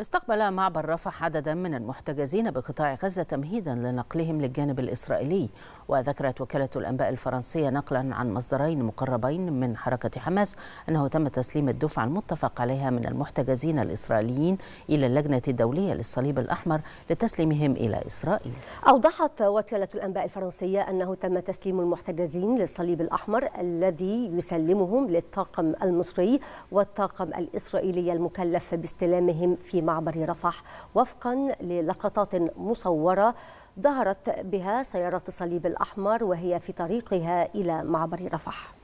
استقبل معبر رفح عددا من المحتجزين بقطاع غزة تمهيدا لنقلهم للجانب الإسرائيلي وذكرت وكالة الأنباء الفرنسية نقلا عن مصدرين مقربين من حركة حماس أنه تم تسليم الدفعة المتفق عليها من المحتجزين الإسرائيليين إلى اللجنة الدولية للصليب الأحمر لتسليمهم إلى إسرائيل أوضحت وكالة الأنباء الفرنسية أنه تم تسليم المحتجزين للصليب الأحمر الذي يسلمهم للطاقم المصري والطاقم الإسرائيلي المكلف باستلامهم في معبر رفح وفقا للقطات مصورة ظهرت بها سيارة الصليب الأحمر وهي في طريقها إلى معبر رفح